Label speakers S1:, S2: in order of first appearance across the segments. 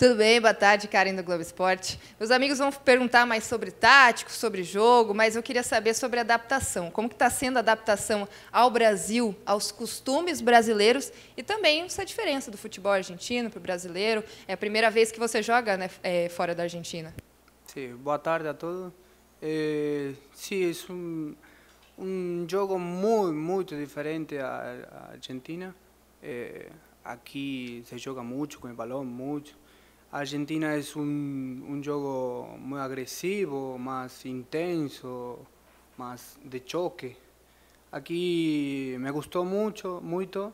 S1: Tudo bem, boa tarde, Karen do Globo Esporte. Meus amigos vão perguntar mais sobre tático, sobre jogo, mas eu queria saber sobre adaptação. Como que está sendo a adaptação ao Brasil, aos costumes brasileiros e também essa diferença do futebol argentino para o brasileiro? É a primeira vez que você joga né, é, fora da Argentina.
S2: Sim, boa tarde a todos. É, eh, sim, é um, um jogo muito, muito diferente da Argentina. É, eh, aqui se joga muito com o balão, muito. Argentina es un, un, juego muy agresivo, más intenso, más de choque. Aquí me gustó mucho, mucho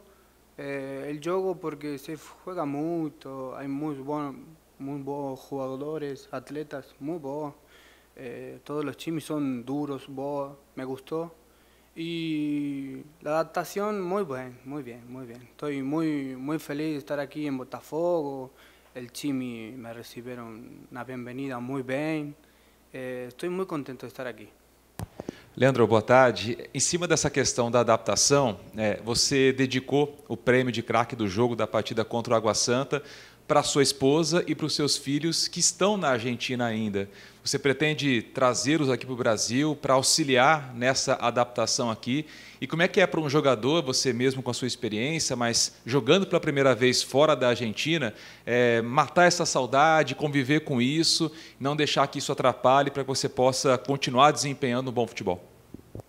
S2: eh, el juego porque se juega mucho, hay muy buenos muy jugadores, atletas, muy buenos. Eh, todos los chimis son duros, me gustó. Y la adaptación muy buena, muy bien, muy bien. Estoy muy, muy feliz de estar aquí en Botafogo. el time me receberam na bem-vinda muito bem. Eh, estou muito contente de estar aqui.
S3: Leandro, boa tarde. Em cima dessa questão da adaptação, é, você dedicou o prêmio de craque do jogo da partida contra o Água Santa para sua esposa e para os seus filhos que estão na Argentina ainda. Você pretende trazê-los aqui para o Brasil para auxiliar nessa adaptação aqui? E como é que é para um jogador, você mesmo com a sua experiência, mas jogando pela primeira vez fora da Argentina, é, matar essa saudade, conviver com isso, não deixar que isso atrapalhe para que você possa continuar desempenhando um bom futebol?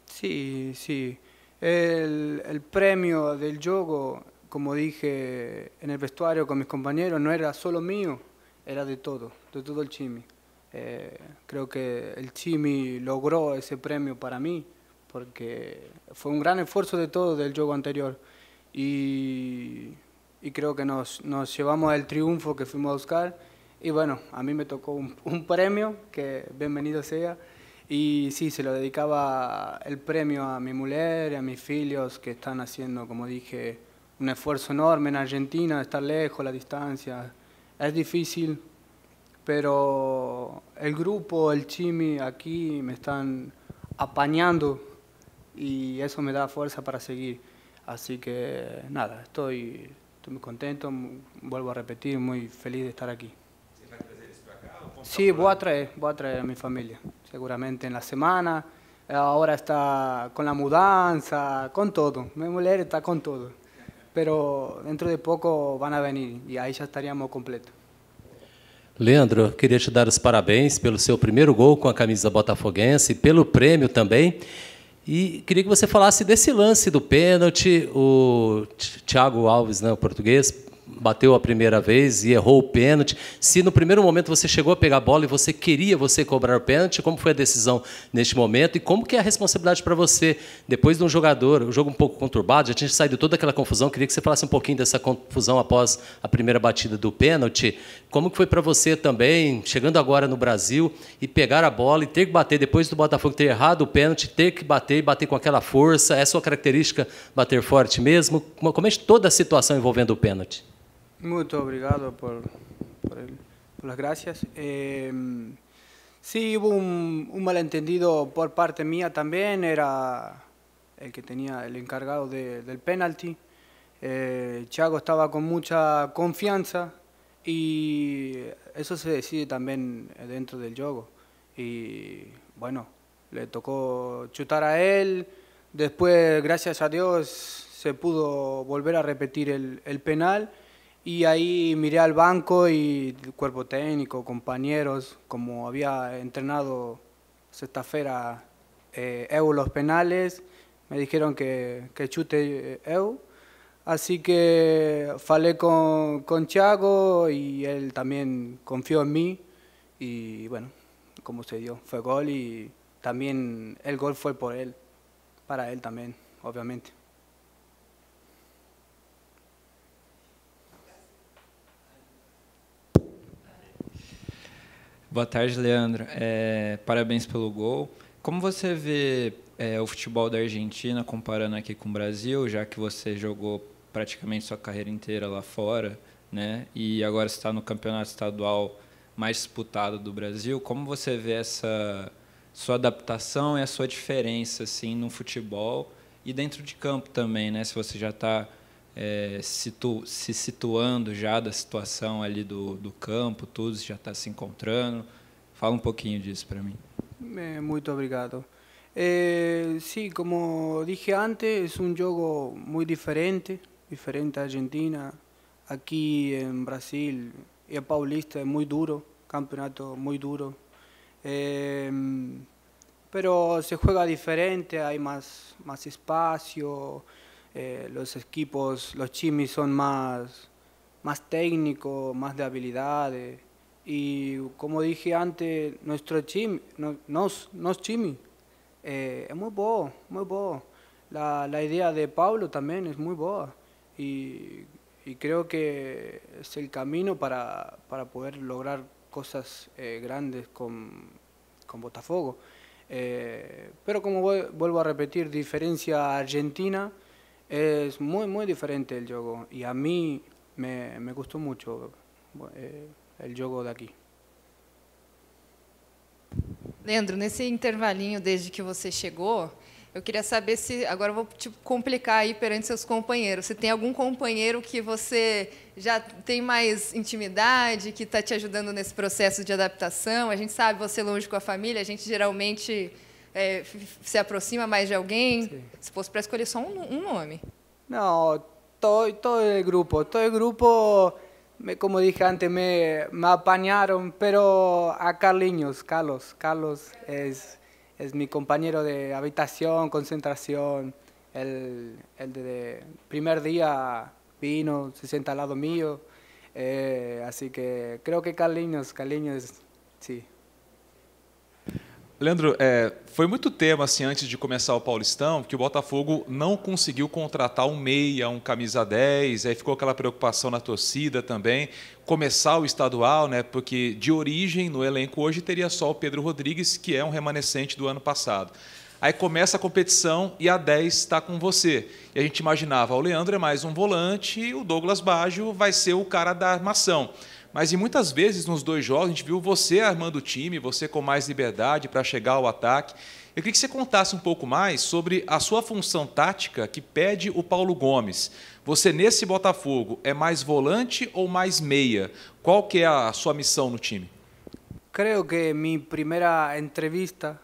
S2: Sim, sim. O prêmio do jogo como dije en el vestuario con mis compañeros, no era solo mío, era de todo, de todo el Chimi. Eh, creo que el Chimi logró ese premio para mí, porque fue un gran esfuerzo de todo del juego anterior. Y, y creo que nos, nos llevamos el triunfo que fuimos a buscar. Y bueno, a mí me tocó un, premio, que bienvenido sea. Y sí, se lo dedicaba el premio a mi mujer y a mis hijos que están haciendo, como dije, un esfuerzo enorme en Argentina, estar lejos, la distancia. Es difícil, pero el grupo, el chimi aquí me están apañando y eso me da fuerza para seguir. Así que nada, estoy, estoy muy contento, vuelvo a repetir, muy feliz de estar aquí. Sí, voy a traer, voy a traer a mi familia, seguramente en la semana. Ahora está con la mudanza, con todo. Mi mujer está con todo. pero dentro de pouco vão a venir e aí já estaríamos completo.
S1: Leandro, queria te dar os parabéns pelo seu primeiro gol com a camisa botafoguense, pelo prêmio também. E queria que você falasse desse lance do pênalti. O Thiago Alves, né, o português, bateu a primeira vez e errou o pênalti. Se no primeiro momento você chegou a pegar a bola e você queria você cobrar o pênalti, como foi a decisão neste momento e como que é a responsabilidade para você depois de um jogador, o um jogo um pouco conturbado, já tinha saído toda aquela confusão. Queria que você falasse um pouquinho dessa confusão após a primeira batida do pênalti. Como que foi para você também, chegando agora no Brasil e pegar a bola e ter que bater depois do Botafogo ter errado o pênalti, ter que bater e bater com aquela força? É sua característica bater forte mesmo? Como é toda a situação envolvendo o pênalti.
S2: Mucho obrigado por, las gracias. Em, sí, hubo un, malentendido por parte mía también, era el que tenía el encargado del penalti. chago eh, estaba con mucha confianza y eso se decide también dentro del juego. Y bueno, le tocó chutar a él, después gracias a Dios se pudo volver a repetir el penal y ahí miré al banco y cuerpo técnico, compañeros, como había entrenado sexta eh, EU los penales, me dijeron que, que chute EU. Eh, Así que falé con, con y él también confió en mí y bueno, como se dio, fue gol y también el gol fue por él, para él también, obviamente.
S3: Boa tarde, Leandro. É, parabéns pelo gol. Como você vê é, o futebol da Argentina comparando aqui com o Brasil, já que você jogou praticamente sua carreira inteira lá fora, né? E agora está no campeonato estadual mais disputado do Brasil. Como você vê essa sua adaptação e a sua diferença assim no futebol e dentro de campo também, né? Se você já está é, situ, se situando já da situação ali do, do campo, todos já está se encontrando. Fala um pouquinho disso para mim.
S2: É, muito obrigado. É, sim como dije antes, é um jogo muito diferente, diferente da Argentina. aqui em Brasil, é Paulista é muito duro, campeonato muito duro. mas é, pero se juega diferente, hay más, más espacio. Eh, los equipos, los chimis son más, más técnicos, más de habilidades. Y como dije antes, nuestro chimi, no, nos, nos chimi, eh, es muy bueno, muy bueno. La, la, idea de Pablo también es muy buena y, y creo que es el camino para, para poder lograr cosas eh, grandes con, con Botafogo. pero como vuelvo a repetir, diferencia Argentina. Es muy, muy diferente el jogo y a mí me, me gustó mucho eh, el juego de aquí.
S1: Leandro, nesse intervalinho desde que você chegou, eu queria saber se agora vou te complicar aí perante seus companheiros. Se tem algum companheiro que você já tem mais intimidade, que está te ajudando nesse processo de adaptação? A gente sabe você longe com a família, a gente geralmente se aproxima más de alguien? Si Se para escolher solo um un
S2: um todo, el grupo. Todo el grupo, como dije antes, me, me apañaron, pero a Carlinhos, Carlos. Carlos es, es mi compañero de habitación, concentración. El, de, primer día vino, se sienta al lado mío. Eh, así que creo que Carliños, Carliños, sí.
S3: Leandro, é, foi muito tema assim, antes de começar o Paulistão que o Botafogo não conseguiu contratar um meia, um camisa 10, aí ficou aquela preocupação na torcida também. Começar o estadual, né? Porque de origem no elenco hoje teria só o Pedro Rodrigues, que é um remanescente do ano passado. Aí começa a competição e a 10 está com você. E a gente imaginava, ah, o Leandro é mais um volante, e o Douglas Baggio vai ser o cara da armação. Mas e muitas vezes nos dois jogos a gente viu você armando o time, você com mais liberdade para chegar ao ataque. Eu queria que você contasse um pouco mais sobre a sua função tática que pede o Paulo Gomes. Você nesse Botafogo é mais volante ou mais meia? Qual que é a sua missão no time?
S2: Creio que minha primeira entrevista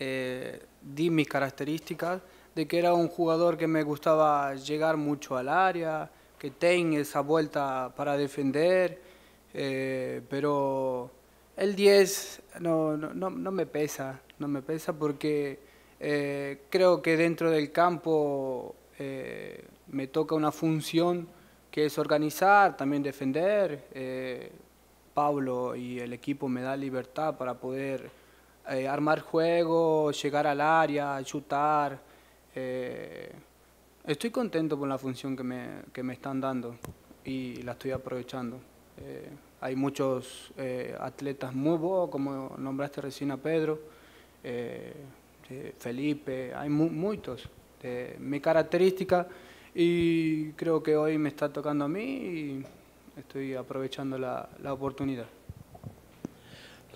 S2: eh, di mis características de que era um jogador que me de chegar muito ao área, que tem essa volta para defender, Eh, pero el 10 no, no, me pesa, no me pesa porque eh, creo que dentro del campo eh, me toca una función que es organizar, también defender. Pablo y el equipo me da libertad para poder armar juego, llegar al área, chutar. Estoy contento con la función que me, están dando y la estoy aprovechando. Hay muchos eh, atletas muy buenos, como nombraste recién a Pedro, eh, eh, Felipe, hay muchos. De mi característica y creo que hoy me está tocando a mí y estoy aprovechando la oportunidad.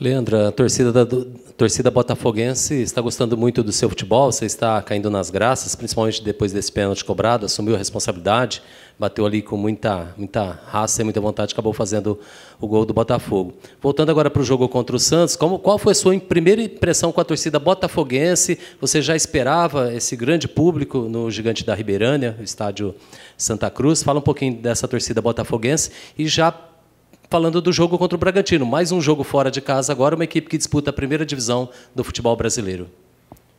S1: Leandra, a torcida, da, a torcida botafoguense está gostando muito do seu futebol, você está caindo nas graças, principalmente depois desse pênalti cobrado, assumiu a responsabilidade, bateu ali com muita, muita raça e muita vontade, acabou fazendo o gol do Botafogo. Voltando agora para o jogo contra o Santos, como, qual foi a sua primeira impressão com a torcida botafoguense? Você já esperava esse grande público no Gigante da Ribeirânia, o estádio Santa Cruz? Fala um pouquinho dessa torcida botafoguense e já falando do jogo contra o Bragantino. Mais um jogo fora de casa agora, uma equipe que disputa a primeira divisão do futebol brasileiro.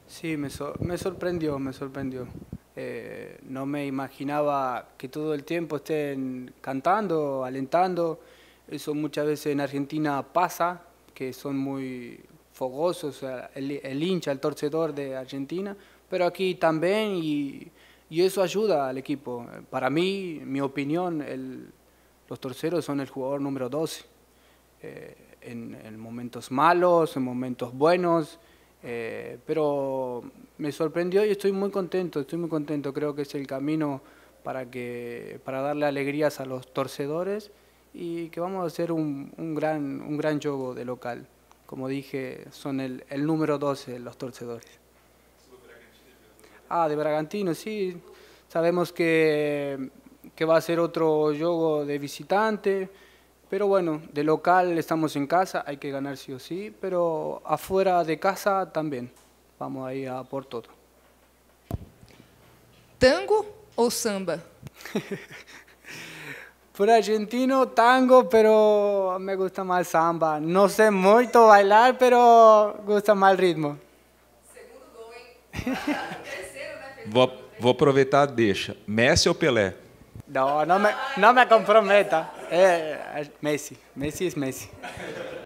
S2: Sim, me, so me surpreendeu. me Eh, me imaginava que todo o tempo estén cantando, alentando. Isso muitas vezes na Argentina passa, que são muito fogosos, o el hincha, o torcedor de Argentina, Mas aqui também e isso ajuda ao equipo. Para mim, minha opinião, el, Los torceros son el jugador número 12. Eh, en, momentos malos, en momentos buenos, eh, pero me sorprendió y estoy muy contento, estoy muy contento. Creo que es el camino para, que, para darle alegrías a los torcedores y que vamos a hacer un, gran, un gran juego de local. Como dije, son el, el número 12 los torcedores. Ah, de Bragantino, sí. Sabemos que que va a ser otro juego de visitante. Pero bueno, de local estamos en casa, hay que ganar sí o sí, pero afuera de casa también. Vamos ahí a por todo.
S1: ¿Tango o samba?
S2: por argentino, tango, pero me gusta más samba. No sé mucho bailar, pero gusta más el ritmo. Segundo gol,
S3: hein? Terceiro, né? Vou, vou aproveitar, deixa. Messi ou Pelé?
S2: No, no me, no me comprometa. Eh, eh, Messi, Messi es Messi.